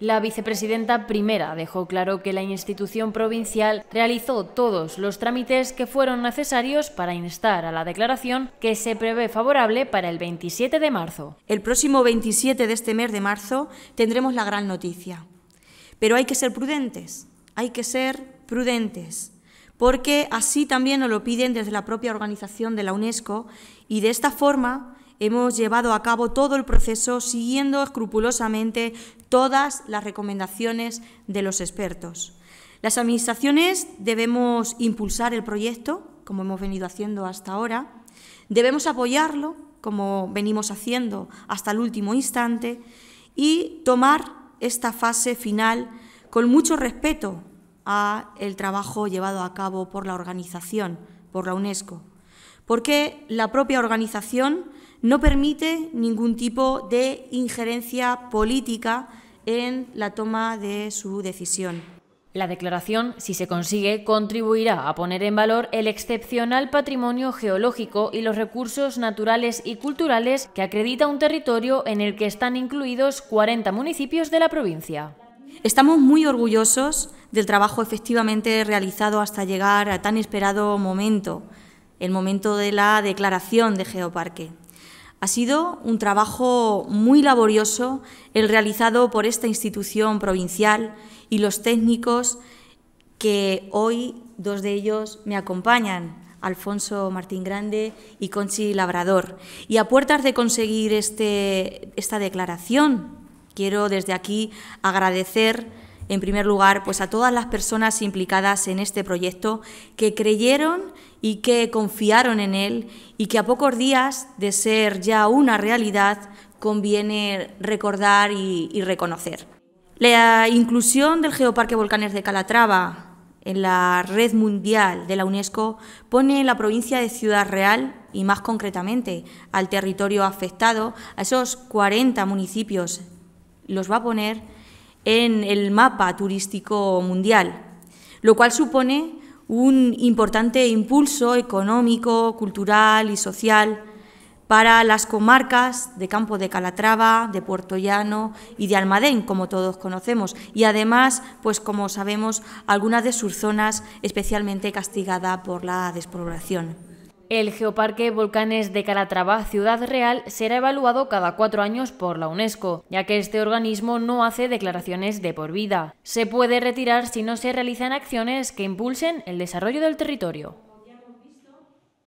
La vicepresidenta primera dejó claro que la institución provincial realizó todos los trámites que fueron necesarios para instar a la declaración que se prevé favorable para el 27 de marzo. El próximo 27 de este mes de marzo tendremos la gran noticia. Pero hay que ser prudentes, hay que ser prudentes, porque así también nos lo piden desde la propia organización de la UNESCO y de esta forma hemos llevado a cabo todo el proceso siguiendo escrupulosamente todas las recomendaciones de los expertos. Las administraciones debemos impulsar el proyecto, como hemos venido haciendo hasta ahora, debemos apoyarlo, como venimos haciendo hasta el último instante, y tomar esta fase final con mucho respeto a el trabajo llevado a cabo por la organización, por la UNESCO, porque la propia organización no permite ningún tipo de injerencia política en la toma de su decisión. La declaración, si se consigue, contribuirá a poner en valor el excepcional patrimonio geológico y los recursos naturales y culturales que acredita un territorio en el que están incluidos 40 municipios de la provincia. Estamos muy orgullosos del trabajo efectivamente realizado hasta llegar a tan esperado momento, el momento de la declaración de Geoparque. Ha sido un trabajo muy laborioso el realizado por esta institución provincial y los técnicos que hoy dos de ellos me acompañan, Alfonso Martín Grande y Conchi Labrador. Y a puertas de conseguir este, esta declaración, quiero desde aquí agradecer en primer lugar, pues a todas las personas implicadas en este proyecto que creyeron y que confiaron en él y que a pocos días de ser ya una realidad conviene recordar y, reconocer. La inclusión del Geoparque Volcanes de Calatrava en la red mundial de la UNESCO pone la provincia de Ciudad Real y más concretamente al territorio afectado, a esos 40 municipios, los va a poner en el mapa turístico mundial, lo cual supone un importante impulso económico, cultural y social para las comarcas de Campo de Calatrava, de Puerto Llano y de Almadén, como todos conocemos, y además, pues como sabemos, algunas de sus zonas especialmente castigadas por la despoblación. El Geoparque Volcanes de Calatrava, Ciudad Real, será evaluado cada cuatro años por la UNESCO, ya que este organismo no hace declaraciones de por vida. Se puede retirar si no se realizan acciones que impulsen el desarrollo del territorio.